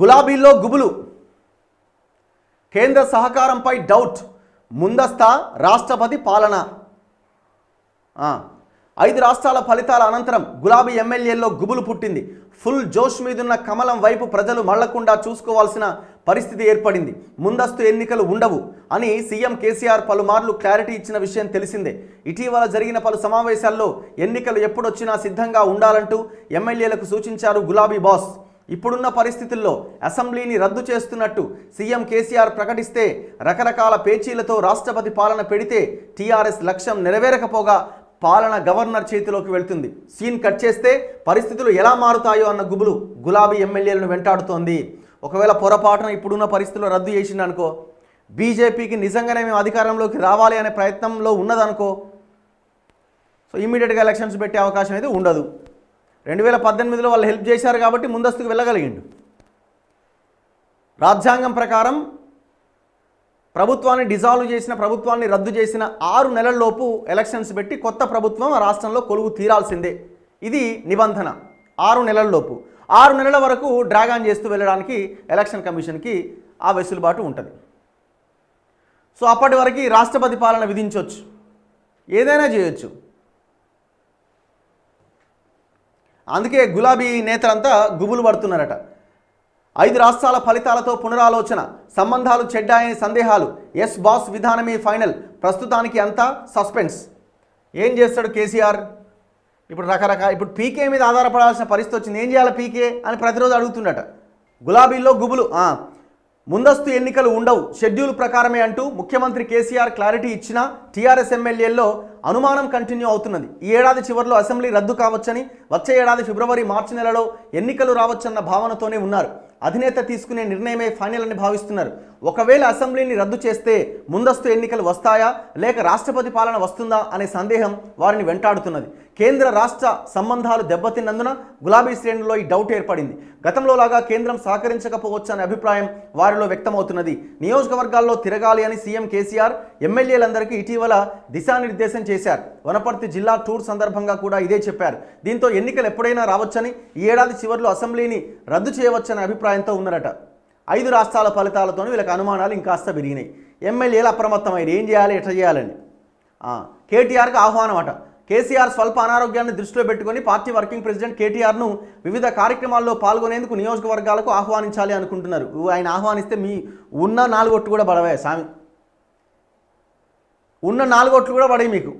గులాబీల్లో గుబులు కేంద్ర సహకారంపై డౌట్ ముందస్తా రాష్ట్రపతి పాలన ఐదు రాష్ట్రాల ఫలితాల అనంతరం గులాబీ ఎమ్మెల్యేల్లో గుబులు పుట్టింది ఫుల్ జోష్ మీదున్న కమలం వైపు ప్రజలు మళ్లకుండా చూసుకోవాల్సిన పరిస్థితి ఏర్పడింది ముందస్తు ఎన్నికలు ఉండవు అని సీఎం కేసీఆర్ పలుమార్లు క్లారిటీ ఇచ్చిన విషయం తెలిసిందే ఇటీవల జరిగిన పలు సమావేశాల్లో ఎన్నికలు ఎప్పుడొచ్చినా సిద్ధంగా ఉండాలంటూ ఎమ్మెల్యేలకు సూచించారు గులాబీ బాస్ ఇప్పుడున్న పరిస్థితుల్లో అసెంబ్లీని రద్దు చేస్తున్నట్టు సీఎం కేసీఆర్ ప్రకటిస్తే రకరకాల పేచీలతో రాష్ట్రపతి పాలన పెడితే టీఆర్ఎస్ లక్ష్యం నెరవేరకపోగా పాలన గవర్నర్ చేతిలోకి వెళ్తుంది సీన్ కట్ చేస్తే పరిస్థితులు ఎలా మారుతాయో అన్న గుబులు గులాబీ ఎమ్మెల్యేలను వెంటాడుతోంది ఒకవేళ పొరపాటున ఇప్పుడున్న పరిస్థితుల్లో రద్దు చేసిందనుకో బీజేపీకి నిజంగానే మేము అధికారంలోకి రావాలి అనే ప్రయత్నంలో ఉన్నదనుకో సో ఇమీడియట్గా ఎలక్షన్స్ పెట్టే అవకాశం అయితే ఉండదు రెండు వేల పద్దెనిమిదిలో వాళ్ళు హెల్ప్ చేశారు కాబట్టి ముందస్తుకు వెళ్ళగలిగిండు రాజ్యాంగం ప్రకారం ప్రభుత్వాన్ని డిజాల్వ్ చేసిన ప్రభుత్వాన్ని రద్దు చేసిన ఆరు నెలల్లోపు ఎలక్షన్స్ పెట్టి కొత్త ప్రభుత్వం రాష్ట్రంలో కొలువు తీరాల్సిందే ఇది నిబంధన ఆరు నెలల్లోపు ఆరు నెలల వరకు డ్రాగాన్ చేస్తూ వెళ్ళడానికి ఎలక్షన్ కమిషన్కి ఆ వెసులుబాటు ఉంటుంది సో అప్పటి వరకు రాష్ట్రపతి పాలన విధించవచ్చు ఏదైనా చేయొచ్చు అందుకే గులాబీ నేతలంతా గుబులు పడుతున్నారట ఐదు రాష్ట్రాల ఫలితాలతో పునరాలోచన సంబంధాలు చెడ్డాయని సందేహాలు ఎస్ బాస్ విధానమే ఫైనల్ ప్రస్తుతానికి అంతా సస్పెన్స్ ఏం చేస్తాడు కేసీఆర్ ఇప్పుడు రకరకాల ఇప్పుడు పీకే మీద ఆధారపడాల్సిన పరిస్థితి వచ్చింది ఏం చేయాలి పీకే అని ప్రతిరోజు అడుగుతుండట గులాబీల్లో గుబులు ముందస్తు ఎన్నికలు ఉండవు షెడ్యూల్ ప్రకారమే అంటూ ముఖ్యమంత్రి కేసీఆర్ క్లారిటీ ఇచ్చిన టీఆర్ఎస్ ఎమ్మెల్యేల్లో అనుమానం కంటిన్యూ అవుతున్నది ఈ ఏడాది చివరిలో అసెంబ్లీ రద్దు కావచ్చని వచ్చే ఏడాది ఫిబ్రవరి మార్చి నెలలో ఎన్నికలు రావచ్చన్న భావనతోనే ఉన్నారు అధినేత తీసుకునే నిర్ణయమే ఫైనల్ అని భావిస్తున్నారు ఒకవేళ అసెంబ్లీని రద్దు చేస్తే ముందస్తు ఎన్నికలు వస్తాయా లేక రాష్ట్రపతి పాలన వస్తుందా అనే సందేహం వారిని వెంటాడుతున్నది కేంద్ర రాష్ట్ర సంబంధాలు దెబ్బతిన్నందున గులాబీ శ్రేణుల్లో ఈ డౌట్ ఏర్పడింది గతంలో లాగా కేంద్రం సహకరించకపోవచ్చు అనే అభిప్రాయం వారిలో వ్యక్తమవుతున్నది నియోజకవర్గాల్లో తిరగాలి అని సీఎం కేసీఆర్ ఎమ్మెల్యేలందరికీ ఇటీవల దిశానిర్దేశం చేశారు వనపర్తి జిల్లా టూర్ సందర్భంగా కూడా ఇదే చెప్పారు దీంతో ఎన్నికలు ఎప్పుడైనా రావచ్చని ఈ ఏడాది చివరిలో అసెంబ్లీని రద్దు చేయవచ్చనే అభిప్రాయంతో ఉన్నారట ఐదు రాష్ట్రాల ఫలితాలతో వీళ్ళకి అనుమానాలు ఇంకాస్త పెరిగినాయి ఎమ్మెల్యేలు అప్రమత్తమైరు ఏం చేయాలి ఎట్లా చేయాలని కేటీఆర్కి ఆహ్వానం అట కేసీఆర్ స్వల్ప అనారోగ్యాన్ని దృష్టిలో పెట్టుకుని పార్టీ వర్కింగ్ ప్రెసిడెంట్ కేటీఆర్ను వివిధ కార్యక్రమాల్లో పాల్గొనేందుకు నియోజకవర్గాలకు ఆహ్వానించాలి అనుకుంటున్నారు ఆయన ఆహ్వానిస్తే మీ ఉన్న నాలుగొట్టు కూడా పడవే సామి ఉన్న నాలుగొట్లు కూడా పడవి మీకు